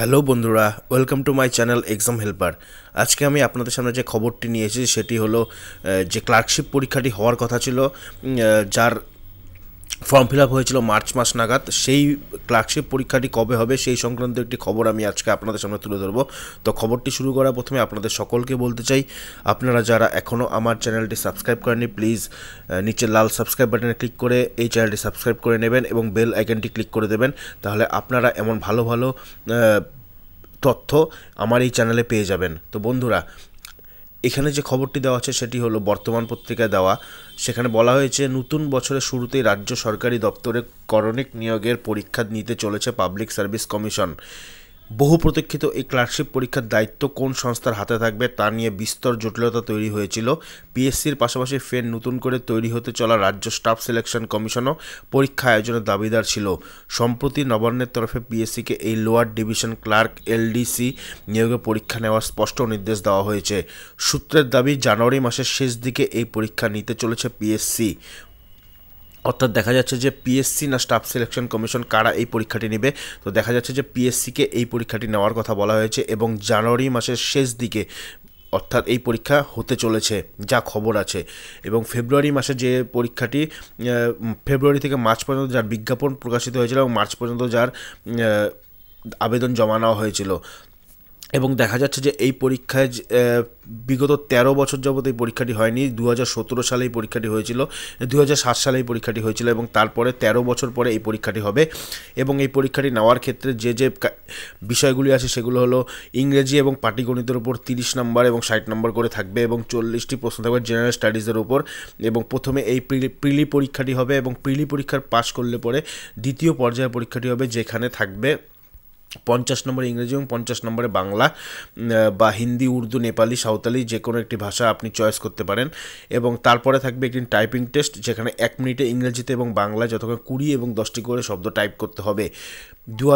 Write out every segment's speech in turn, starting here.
hello বন্ধুরা welcome to my channel exam helper আজকে আমি আপনাদের সামনে যে খবরটি নিয়েছি সেটি হলো যে ক্লার্কশিপ পরীক্ষাটি হওয়ার কথা ছিল যার ফর্ম ফিল আপ হয়েছিল মার্চ মাস নাগাদ সেই ক্লার্কশিপ পরীক্ষাটি কবে হবে সেই সংক্রান্ত একটি খবর আমি আজকে আপনাদের সামনে তুলে ধরবো তো খবরটি শুরু করা প্রথমে আপনাদের সকলকে বলতে চাই আপনারা যারা এখনও আমার চ্যানেলটি সাবস্ক্রাইব করেননি প্লিজ নিচে লাল সাবস্ক্রাইব বাটনে ক্লিক করে এই চ্যানেলটি সাবস্ক্রাইব করে নেবেন এবং বেল আইকনটি ক্লিক করে দেবেন তাহলে আপনারা এমন ভালো ভালো তথ্য আমার এই চ্যানেলে পেয়ে যাবেন তো বন্ধুরা এখানে যে খবরটি দেওয়া আছে সেটি হলো বর্তমান পত্রিকায় দেওয়া সেখানে বলা হয়েছে নতুন বছরের শুরুতেই রাজ্য সরকারি দপ্তরে করণিক নিয়োগের পরীক্ষা নিতে চলেছে পাবলিক সার্ভিস কমিশন বহু প্রতীক্ষিত এই ক্লার্কশিপ পরীক্ষার দায়িত্ব কোন সংস্থার হাতে থাকবে তা নিয়ে বিস্তর জটিলতা তৈরি হয়েছিল পিএসসির পাশাপাশি ফের নতুন করে তৈরি হতে চলা রাজ্য স্টাফ সিলেকশন কমিশনও পরীক্ষা আয়োজনের দাবিদার ছিল সম্প্রতি নবান্নের তরফে পিএসসিকে এই লোয়ার ডিভিশন ক্লার্ক এলডিসি নিয়োগে পরীক্ষা নেওয়ার স্পষ্ট নির্দেশ দেওয়া হয়েছে সূত্রের দাবি জানুয়ারি মাসের শেষ দিকে এই পরীক্ষা নিতে চলেছে পিএসসি অর্থাৎ দেখা যাচ্ছে যে পিএসসি না স্টাফ সিলেকশন কমিশন কারা এই পরীক্ষাটি নেবে তো দেখা যাচ্ছে যে পিএসসিকে এই পরীক্ষাটি নেওয়ার কথা বলা হয়েছে এবং জানুয়ারি মাসের শেষ দিকে অর্থাৎ এই পরীক্ষা হতে চলেছে যা খবর আছে এবং ফেব্রুয়ারি মাসে যে পরীক্ষাটি ফেব্রুয়ারি থেকে মার্চ পর্যন্ত যার বিজ্ঞাপন প্রকাশিত হয়েছিল এবং মার্চ পর্যন্ত যার আবেদন জমা নেওয়া হয়েছিল এবং দেখা যাচ্ছে যে এই পরীক্ষায় বিগত ১৩ বছর যাবত এই পরীক্ষাটি হয়নি দু সালে এই পরীক্ষাটি হয়েছিল দু সালে এই পরীক্ষাটি হয়েছিল এবং তারপরে ১৩ বছর পরে এই পরীক্ষাটি হবে এবং এই পরীক্ষাটি নেওয়ার ক্ষেত্রে যে যে বিষয়গুলি আছে সেগুলো হলো ইংরেজি এবং পাটিগণিতের উপর তিরিশ নম্বর এবং ষাট নম্বর করে থাকবে এবং চল্লিশটি প্রশ্ন থাকবে জেনারেল স্টাডিজের উপর এবং প্রথমে এই প্রিলি পরীক্ষাটি হবে এবং প্রিলি পরীক্ষার পাশ করলে পরে দ্বিতীয় পর্যায়ের পরীক্ষাটি হবে যেখানে থাকবে পঞ্চাশ নম্বরে ইংরেজি এবং পঞ্চাশ নম্বরে বাংলা বা হিন্দি উর্দু নেপালি সাঁওতালি যে কোনো একটি ভাষা আপনি চয়েস করতে পারেন এবং তারপরে থাকবে একটি টাইপিং টেস্ট যেখানে এক মিনিটে ইংরেজিতে এবং বাংলায় যতক্ষণ কুড়ি এবং দশটি করে শব্দ টাইপ করতে হবে দু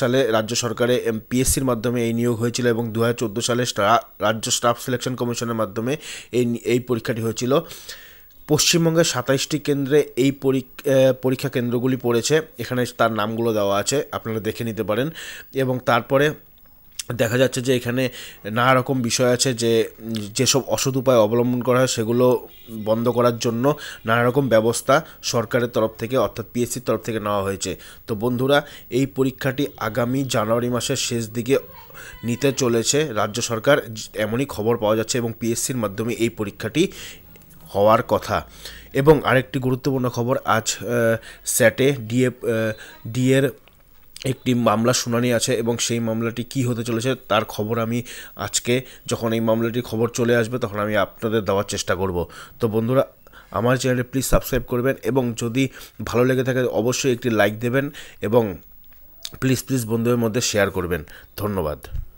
সালে রাজ্য সরকারে পিএসসির মাধ্যমে এই নিয়োগ হয়েছিল এবং দু সালে রাজ্য স্টাফ সিলেকশন কমিশনের মাধ্যমে এই এই পরীক্ষাটি হয়েছিল পশ্চিমবঙ্গের সাতাইশটি কেন্দ্রে এই পরীক্ষা কেন্দ্রগুলি পড়েছে এখানে তার নামগুলো দেওয়া আছে আপনারা দেখে নিতে পারেন এবং তারপরে দেখা যাচ্ছে যে এখানে নানা রকম বিষয় আছে যে যেসব অসৎ উপায় অবলম্বন করা হয় সেগুলো বন্ধ করার জন্য নানা রকম ব্যবস্থা সরকারের তরফ থেকে অর্থাৎ পিএসসির তরফ থেকে নেওয়া হয়েছে তো বন্ধুরা এই পরীক্ষাটি আগামী জানুয়ারি মাসের শেষ দিকে নিতে চলেছে রাজ্য সরকার এমনই খবর পাওয়া যাচ্ছে এবং পিএসসির মাধ্যমে এই পরীক্ষাটি হওয়ার কথা এবং আরেকটি গুরুত্বপূর্ণ খবর আজ স্যাটে ডিএ ডিএর একটি মামলা শুনানি আছে এবং সেই মামলাটি কি হতে চলেছে তার খবর আমি আজকে যখন এই মামলাটির খবর চলে আসবে তখন আমি আপনাদের দেওয়ার চেষ্টা করব তো বন্ধুরা আমার চ্যানেলে প্লিজ সাবস্ক্রাইব করবেন এবং যদি ভালো লেগে থাকে অবশ্যই একটি লাইক দেবেন এবং প্লিজ প্লিজ বন্ধুদের মধ্যে শেয়ার করবেন ধন্যবাদ